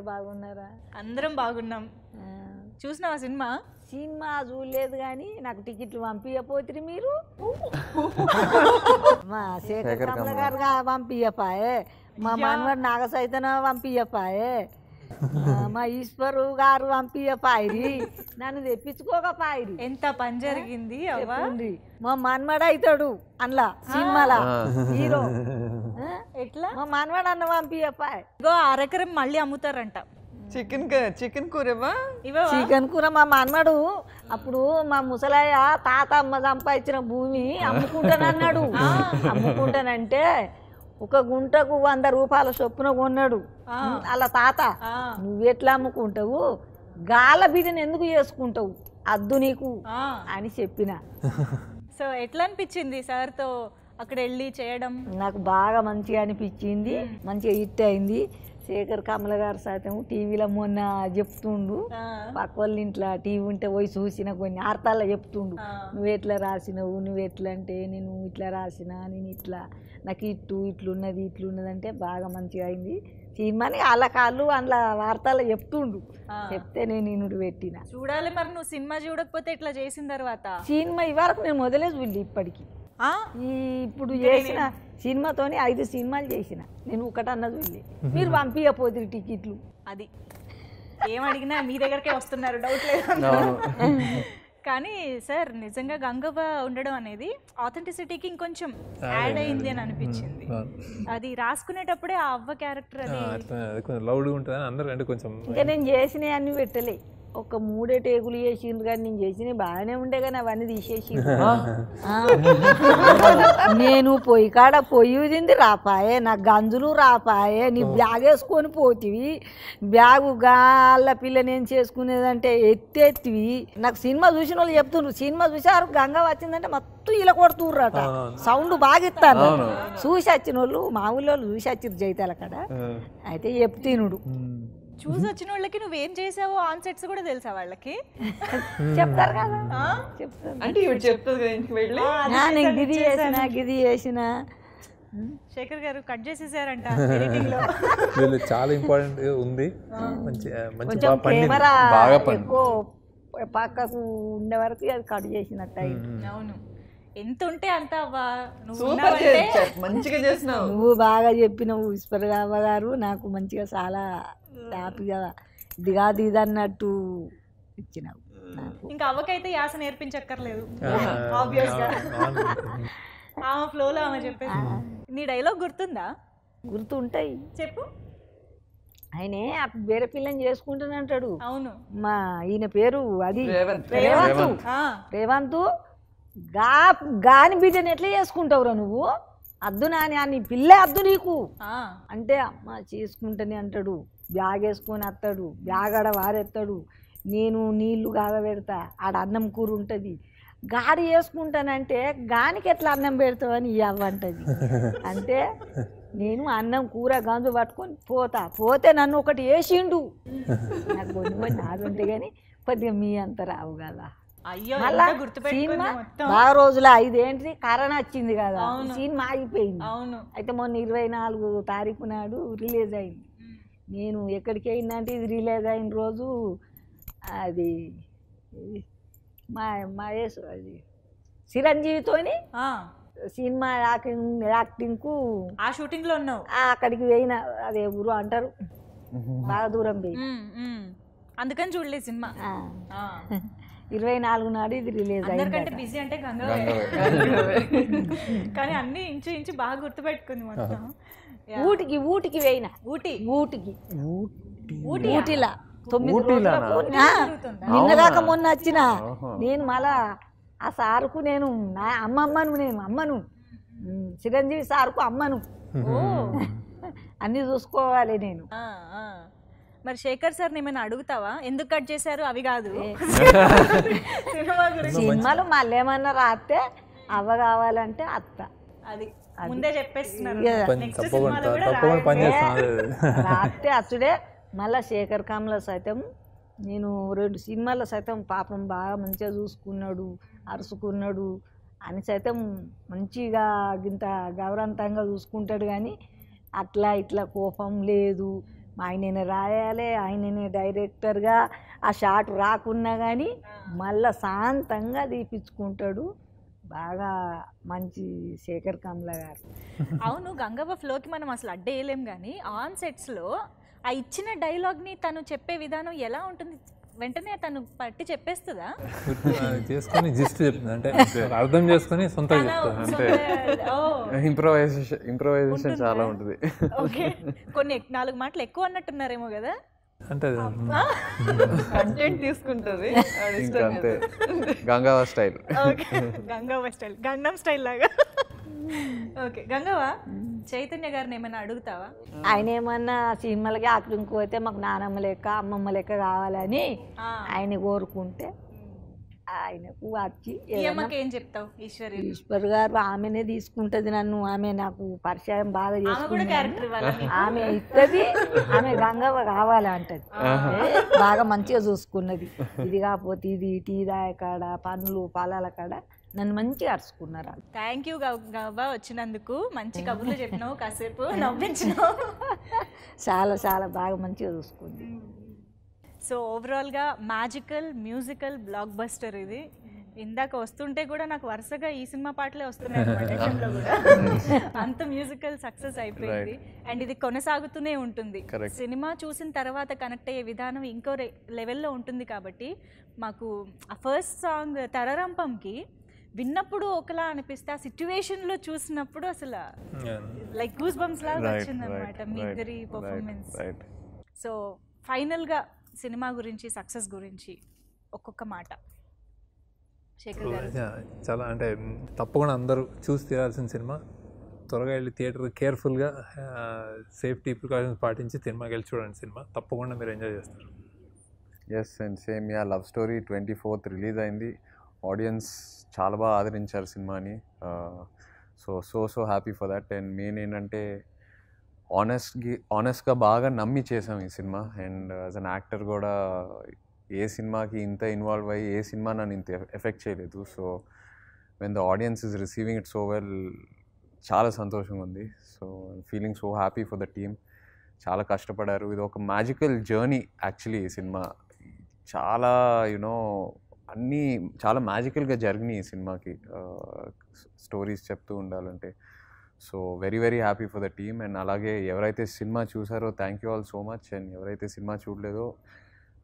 అందరు బాగున్నారా అందరం బాగున్నాం చూసినావా సినిమా సినిమా చూడలేదు కానీ నాకు టికెట్లు పంపించపోతురు మీరు మా శేఖర్ కమల గారు పంపించపాయే మా నాగ నాగసైతన పంపించపాయే మా ఈశ్వరు గారు పంపించపాయి నన్ను తెప్పించుకోకపాయి ఎంత పని జరిగింది మా మనమడు అవుతాడు అందులో సినిమాలా హీరో ఎట్లా మా మానవాడు అన్న పంపియప్ప ఇగో అరెకరం మళ్ళీ అమ్ముతారంట చికెన్ చికెన్ కూరవా చికెన్ కూర మా మానవాడు అప్పుడు మా ముసలాయ తాత అమ్మ సంపాదించిన భూమి అమ్ముకుంటానన్నాడు అమ్ముకుంటానంటే ఒక గుంటకు వంద రూపాయల చొప్పున కొన్నాడు అలా తాత నువ్వెట్లా అమ్ముకుంటావు గాల బీజని ఎందుకు చేసుకుంటావు అద్దు నీకు అని చెప్పిన సో ఎట్లా అనిపించింది సార్తో అక్కడ వెళ్ళి చేయడం నాకు బాగా మంచిగా అనిపించింది మంచిగా హిట్ అయింది శేఖర్ కమల గారు సైతం టీవీలో మొన్న చెప్తుండు పక్క వాళ్ళ ఇంట్లో టీవీ ఉంటే పోయి చూసిన కొన్ని అర్థాలు చెప్తుండు నువ్వు ఎట్లా రాసినవు నువ్వు ఎట్లా అంటే నేను ఇట్లా రాసిన నేను ఇట్లా నాకు ఇట్లు ఇట్లున్నది ఇట్లున్నది అంటే బాగా మంచిగా అయింది సినిమాని వాళ్ళ కాళ్ళు అందులో వార్తలు చెప్తుండు చెప్తే నేను ఇనుడు పెట్టిన చూడాలి మరి నువ్వు సినిమా చూడకపోతే ఇట్లా చేసిన తర్వాత సినిమా ఇవరకు నేను మొదలే చూడలే ఇప్పటికి ఇప్పుడు చేసిన సినిమాతోనే ఐదు సినిమాలు చేసిన నేను అన్నది వెళ్ళి మీరు పంపించపోతుంది టికెట్లు అది ఏమడిగినా మీ దగ్గరకే వస్తున్నారు డౌట్ లేదు కానీ సార్ నిజంగా గంగవ్వ ఉండడం అనేది ఆథెంటిసిటీకి ఇంకొంచెం యాడ్ అయింది అని అనిపించింది అది రాసుకునేటప్పుడే ఆ అవ్వ క్యారెక్టర్ అది లౌడ్ ఉంటుంది అందరూ అంటే కొంచెం ఇంకా నేను చేసినవి అన్నీ పెట్టలే ఒక మూడే టేకులు చేసిండ్రు కానీ నేను చేసినవి బాగానే ఉండే కానీ అవన్నీ తీసేసి నేను పొయ్యి కాడ పొయ్యి తింది రాపాయే నా గంజులు రాపాయే నీ బ్యాగ్ వేసుకొని పోతివి బ్యాగు గాళ్ళ పిల్ల నేను చేసుకునేదంటే ఎత్తెత్తివి నాకు సినిమా చూసిన వాళ్ళు చెప్తున్నారు సినిమా చూసారు గంగ వచ్చిందంటే మొత్తం ఇలా కొడుతుర్రట సౌండ్ బాగా ఇస్తాను చూసి వచ్చిన వాళ్ళు మా ఊళ్ళో చూసి వచ్చిరు జైతాల కాడ అయితే చెప్తీనుడు చూసి వచ్చిన వాళ్ళకి నువ్వు నువ్వేం చేసావో సెట్స్ కూడా తెలుసా వాళ్ళకి చెప్తారు కదా అంటే ఇవి చెప్తుంది కదా ఇంటికి వెళ్ళి "నా, గిది చేసిన శేఖర్ గారు కట్ చేసేసారంట editing లో వీళ్ళు చాలా ఇంపార్టెంట్ ఉంది మంచి మంచి కొంచెం బాగా పండింది బాగా పండింది ఎక్కువ ఉండే వరకు అది కట్ చేసినట్టు అవును ఎంత ఉంటే అంత అవ్వా నువ్వు మంచిగా చేసినావు నువ్వు బాగా చెప్పినవు ఈశ్వర్ బాబా గారు నాకు మంచిగా చాలా హ్యాపీగా ఇది కాదు ఇది అన్నట్టు ఇచ్చిన ఇంకా అవ్వకైతే యాస నేర్పించక్కర్లేదు ఆమె ఫ్లోలో ఆమె చెప్పేసి నీ డైలాగ్ గుర్తుందా గుర్తు ఉంటాయి చెప్పు ఆయనే వేరే పిల్లని చేసుకుంటానంటాడు అవును మా ఈయన పేరు అది రేవంత్ రేవంత్ గా గాని బిడ్డను ఎట్లా చేసుకుంటావురా నువ్వు అద్దు నాని అని పిల్లే అద్దు నీకు అంటే అమ్మ చేసుకుంటని అంటాడు బ్యాగ్ వేసుకొని వస్తాడు బ్యాగ్ ఆడ వారెత్తాడు నేను నీళ్లు కాగబెడతా ఆడ అన్నం కూర ఉంటుంది గాడి వేసుకుంటానంటే గానికి ఎట్లా అన్నం పెడతావని ఇవ్వంటది అంటే నేను అన్నం కూర గంజు పట్టుకొని పోతా పోతే నన్ను ఒకటి వేసిండు నాకు కొన్ని కొన్ని ఆడుంటే కానీ కొద్దిగా మీ అంత రావు కదా మళ్ళా సినిమా బాగా రోజుల ఐదేంటి కరోనా వచ్చింది కదా సినిమా ఆగిపోయింది అయితే మొన్న ఇరవై నాలుగు తారీఖు నాడు రిలీజ్ అయింది నేను ఎక్కడికి అంటే ఇది రిలీజ్ అయిన రోజు అది మా మహేశ్వర అది చిరంజీవితోని సినిమా యాక్టింగ్ యాక్టింగ్కు ఆ షూటింగ్లో ఉన్నావు అక్కడికి పోయిన అదే ఊరు అంటారు బాగా దూరం పోయి అందుకని చూడలేదు సినిమా ఇరవై నాలుగు నాడు ఇది రిలీజ్ అయింది బిజీ అంటే గంగా కానీ అన్ని ఇంచు ఇంచు బాగా గుర్తుపెట్టుకుంది మొత్తం ఊటికి ఊటికి వేయిన ఊటి ఊటికి ఊటిలా తొమ్మిది నిన్న నిన్నగాక మొన్న వచ్చిన నేను మళ్ళా ఆ సారుకు నేను నా అమ్మమ్మను నేను అమ్మను చిరంజీవి సార్కు అమ్మను అన్ని చూసుకోవాలి నేను మరి శేఖర్ సార్ ఏమైనా అడుగుతావా ఎందుకు కట్ చేశారు అవి కాదు సినిమాలు మళ్ళీ ఏమన్నా రాస్తే అవ్వ కావాలంటే అత్త అది ముందే చెప్పేస్తున్నారు రాస్తే అసడే మళ్ళా శేఖర్ కామ్ల సైతం నేను రెండు సినిమాల్లో సైతం పాపం బాగా మంచిగా చూసుకున్నాడు అరుసుకున్నాడు అని సైతం మంచిగా ఇంత గౌరవంతంగా చూసుకుంటాడు కానీ అట్లా ఇట్లా కోపం లేదు ఆయననే రాయాలి ఆయననే డైరెక్టర్గా ఆ షాట్ రాకున్నా కానీ మళ్ళా శాంతంగా తీపించుకుంటాడు బాగా మంచి శేఖర్ కమ్ల గారు అవును గంగవ్వ ఫ్లోకి మనం అసలు అడ్డేయలేం కానీ ఆన్ సెట్స్లో ఆ ఇచ్చిన డైలాగ్ని తను చెప్పే విధానం ఎలా ఉంటుంది వెంటనే తను పట్టి చెప్పేస్తుందా చేసుకొని జిస్ట్ చెప్తుంది అంటే అర్థం చేసుకొని సొంతంగా చెప్తుంది ఇంప్రవైజేషన్ ఇంప్రవైజేషన్ చాలా ఉంటుంది ఓకే కొన్ని నాలుగు మాటలు ఎక్కువ అన్నట్టున్నారేమో కదా అంటే కంటెంట్ తీసుకుంటది అంతే Gangavva style Gangavva style Gangnam style లాగా ఓకే గంగవ్వ చైతన్య గారిని ఏమైనా అడుగుతావా ఆయన ఏమన్నా సినిమాలకి అక్కడ ఇంకోతే మాకు నానమ్మ లెక్క అమ్మమ్మ లెక్క కావాలని ఆయన కోరుకుంటే ఆయన వచ్చి ఏం చెప్తావు ఈశ్వర్ ఈశ్వర్ గారు ఆమెనే తీసుకుంటది నన్ను ఆమె నాకు పరిచయం బాగా చేసుకుంటుంది ఆమె ఇస్తుంది ఆమె గంగవ్వ కావాలంటది బాగా మంచిగా చూసుకున్నది ఇది కాకపోతే ఇది టీ కాడ పనులు పొలాల కాడ నన్ను మంచిగా అరుచుకున్నారు థ్యాంక్ యూ గవ్వ వచ్చినందుకు మంచి కబుర్లు చెప్పినావు కాసేపు నవ్వించినావు చాలా చాలా బాగా మంచిగా చూసుకుంది సో ఓవరాల్గా మ్యాజికల్ మ్యూజికల్ బ్లాక్ బస్టర్ ఇది ఇందాక వస్తుంటే కూడా నాకు వరుసగా ఈ సినిమా పాటలే వస్తున్నాయి అంత మ్యూజికల్ సక్సెస్ అయిపోయింది అండ్ ఇది కొనసాగుతూనే ఉంటుంది సినిమా చూసిన తర్వాత కనెక్ట్ అయ్యే విధానం ఇంకో లెవెల్లో ఉంటుంది కాబట్టి మాకు ఆ ఫస్ట్ సాంగ్ తరరంపంకి విన్నప్పుడు ఒకలా అనిపిస్తే ఆ సిచ్యువేషన్ లో చూసినప్పుడు అసలు లైక్ గూస్ బంప్స్ లాగా వచ్చింది అనమాట మీ ఇద్దరి పర్ఫార్మెన్స్ సో గా సినిమా గురించి సక్సెస్ గురించి ఒక్కొక్క మాట శేఖర్ గారు చాలా అంటే తప్పకుండా అందరూ చూసి తీరాల్సిన సినిమా త్వరగా వెళ్ళి థియేటర్ కేర్ఫుల్గా సేఫ్టీ ప్రికాషన్స్ పాటించి సినిమాకి వెళ్ళి చూడండి సినిమా తప్పకుండా మీరు ఎంజాయ్ చేస్తారు yes and same yeah love story twenty fourth release అయింది ఆడియన్స్ చాలా బాగా ఆదరించారు సినిమాని so so so happy for that and main ఏంటంటే ఆనెస్ట్గా ఆనెస్ట్గా బాగా నమ్మి చేసాం ఈ సినిమా అండ్ యాజ్ అన్ యాక్టర్ కూడా ఏ సినిమాకి ఇంత ఇన్వాల్వ్ అయ్యి ఏ సినిమా నన్ను ఇంత ఎఫెక్ట్ చేయలేదు so when the audience is receiving it so well చాలా సంతోషంగా ఉంది so feeling so happy for the team చాలా కష్టపడారు ఇది ఒక మ్యాజికల్ జర్నీ యాక్చువల్లీ ఈ సినిమా చాలా యునో అన్నీ చాలా మ్యాజికల్గా జరిగినాయి ఈ సినిమాకి స్టోరీస్ చెప్తూ ఉండాలంటే so very very happy for the team and అలాగే ఎవరైతే సినిమా చూసారో thank you all so much and ఎవరైతే సినిమా చూడలేదో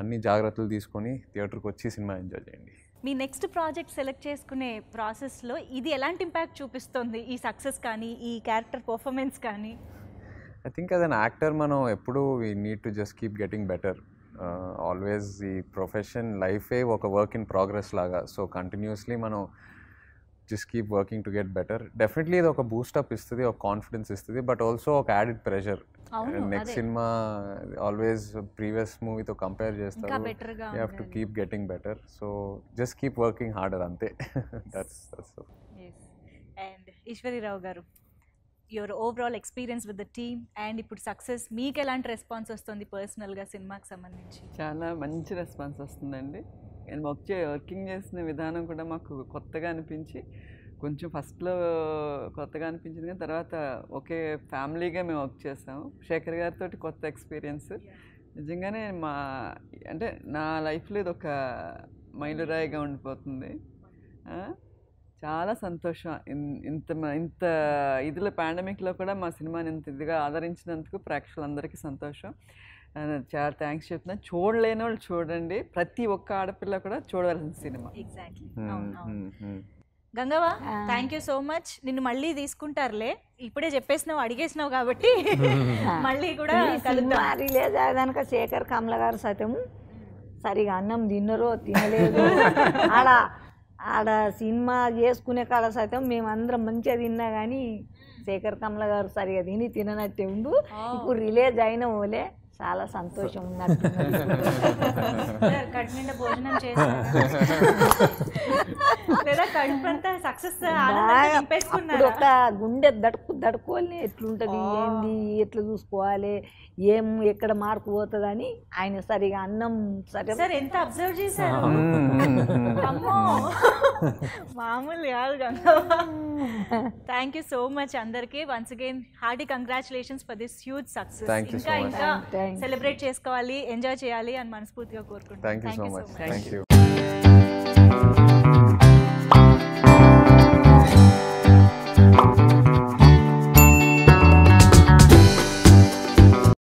అన్ని జాగ్రత్తలు తీసుకొని థియేటర్కి వచ్చి సినిమా ఎంజాయ్ చేయండి మీ నెక్స్ట్ ప్రాజెక్ట్ సెలెక్ట్ చేసుకునే ప్రాసెస్లో ఇది ఎలాంటి ఇంపాక్ట్ చూపిస్తుంది ఈ సక్సెస్ కానీ ఈ క్యారెక్టర్ పర్ఫార్మెన్స్ కానీ I think as an actor మనం ఎప్పుడూ we need to just keep getting better always ఈ ప్రొఫెషన్ లైఫే ఒక వర్క్ ఇన్ ప్రోగ్రెస్ లాగా సో కంటిన్యూస్లీ మనం just keep working to get better definitely ఇది ఒక బూస్టప్ ఇస్తుంది ఒక కాన్ఫిడెన్స్ ఇస్తుంది బట్ ఆల్సో ఒక యాడెడ్ ప్రెషర్ నెక్స్ట్ సినిమా ఆల్వేస్ ప్రీవియస్ మూవీతో కంపేర్ చేస్తారు you have to keep getting better so just keep working harder అంతే దట్స్ అండ్ ఈశ్వరిరావు గారు your overall experience with the team and ఇప్పుడు సక్సెస్ మీకు ఎలాంటి రెస్పాన్స్ వస్తుంది పర్సనల్గా సినిమాకి సంబంధించి చాలా మంచి రెస్పాన్స్ వస్తుందండి వర్క్ చే వర్కింగ్ చేసిన విధానం కూడా మాకు కొత్తగా అనిపించి కొంచెం ఫస్ట్లో కొత్తగా అనిపించింది కానీ తర్వాత ఒకే ఫ్యామిలీగా మేము వర్క్ చేసాము శేఖర్ గారితో కొత్త ఎక్స్పీరియన్స్ నిజంగానే మా అంటే నా లైఫ్లో ఇది ఒక మైలురాయిగా ఉండిపోతుంది చాలా సంతోషం ఇంత ఇంత ఇదిలో పాండమిక్లో కూడా మా సినిమాని ఇంత ఇదిగా ఆదరించినందుకు ప్రేక్షకులందరికీ సంతోషం చాలా థ్యాంక్స్ చెప్తున్నాను చూడలేని వాళ్ళు చూడండి ప్రతి ఒక్క ఆడపిల్ల కూడా చూడవలసిన సినిమా exactly Gangavva thank you so much నిన్ను మళ్ళీ తీసుకుంటారులే ఇప్పుడే చెప్పేసినావు అడిగేసినావు కాబట్టి మళ్ళీ కూడా అయ్యేదానిక శేఖర్ కమల గారు సతం సరిగా అన్నం తిన్నరో తినలేదు ఆడ ఆడ సినిమా చేసుకునే కాడ సైతం మేమందరం మంచిగా తిన్నా కానీ శేఖర్ కమల గారు సరిగా తిని తిననట్టే ఉండు ఇప్పుడు రిలీజ్ అయిన ఓలే చాలా సంతోషం ఉన్నట్టు భోజనం చేశారు కడుపంతా సక్సెస్ అప్పుడు ఒక గుండె దడుకు దడుకోవాలి ఎట్లుంటది ఏంది ఎట్లా చూసుకోవాలి ఏం ఎక్కడ మార్పు పోతుంది అని ఆయన సరిగా అన్నం సరే సార్ ఎంత అబ్జర్వ్ చేశారు మామూలు కాదు థ్యాంక్ యూ సో మచ్ అందరికి once again hearty congratulations for this huge success ఇంకా ఇంకా సెలబ్రేట్ చేసుకోవాలి ఎంజాయ్ చేయాలి అని మనస్ఫూర్తిగా కోరుకుంటున్నాను thank you so much thank you